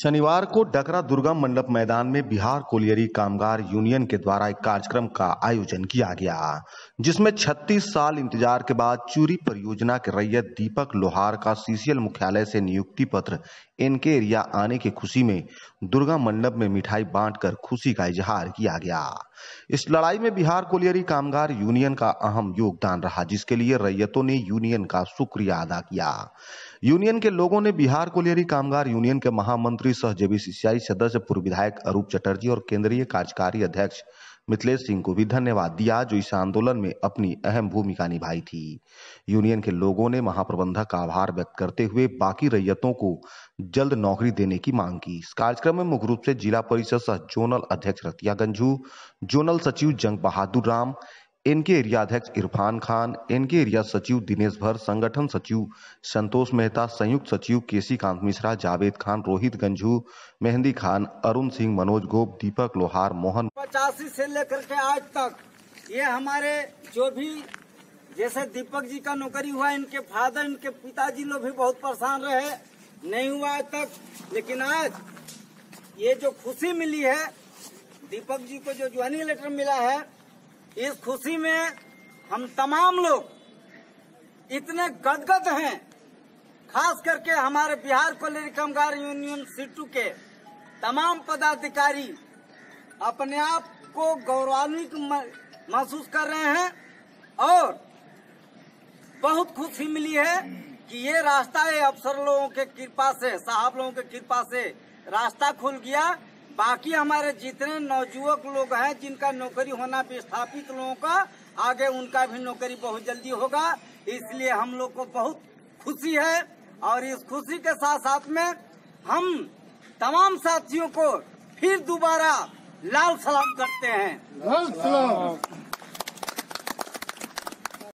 शनिवार को डकरा दुर्गा मंडप मैदान में बिहार कोलियरी कामगार यूनियन के द्वारा एक कार्यक्रम का आयोजन किया गया जिसमें 36 साल इंतजार के बाद चूरी परियोजना के रैयत दीपक लोहार का सीसीएल मुख्यालय से नियुक्ति पत्र इनके एरिया आने की खुशी में दुर्गा मंडप में मिठाई बांटकर खुशी का इजहार किया गया इस लड़ाई में बिहार कोलियरी कामगार यूनियन का अहम योगदान रहा जिसके लिए रैयतों ने यूनियन का शुक्रिया अदा किया यूनियन के लोगों ने बिहार कोलियरी कामगार यूनियन के महामंत्री मंत्री सह जेबीसीसीआई सदस्य पूर्व विधायक अरूप चटर्जी और केंद्रीय कार्यकारी अध्यक्ष मिथिलेश सिंह को भी धन्यवाद दिया जो इस आंदोलन में अपनी अहम भूमिका निभाई थी यूनियन के लोगों ने महाप्रबंधक का आभार व्यक्त करते हुए बाकी रैयतों को जल्द नौकरी देने की मांग की इस कार्यक्रम में मुख्य रूप से जिला परिषद सह जोनल अध्यक्ष रतिया गंजू जोनल सचिव जंग बहादुर राम इनके एरिया अध्यक्ष इरफान खान इनके एरिया सचिव दिनेश भर संगठन सचिव संतोष मेहता संयुक्त सचिव केसी कांत मिश्रा जावेद खान रोहित गंजू मेहंदी खान अरुण सिंह मनोज गोप दीपक लोहार मोहन पचासी से लेकर के आज तक ये हमारे जो भी जैसे दीपक जी का नौकरी हुआ इनके फादर इनके पिताजी लोग भी बहुत परेशान रहे नहीं हुआ आज तक लेकिन आज ये जो खुशी मिली है दीपक जी को जो ज्वाइनिंग लेटर मिला है इस खुशी में हम तमाम लोग इतने गदगद हैं खास करके हमारे बिहार को कामगार यूनियन सीटू के तमाम पदाधिकारी अपने आप को गौरवान्वित महसूस कर रहे हैं और बहुत खुशी मिली है कि ये रास्ता ये अफसर लोगों के कृपा से साहब लोगों के कृपा से रास्ता खुल गया बाकी हमारे जितने नवजुवक लोग हैं जिनका नौकरी होना विस्थापित लोगों का आगे उनका भी नौकरी बहुत जल्दी होगा इसलिए हम लोग को बहुत खुशी है और इस खुशी के साथ साथ में हम तमाम साथियों को फिर दोबारा लाल सलाम करते हैं लाल सलाम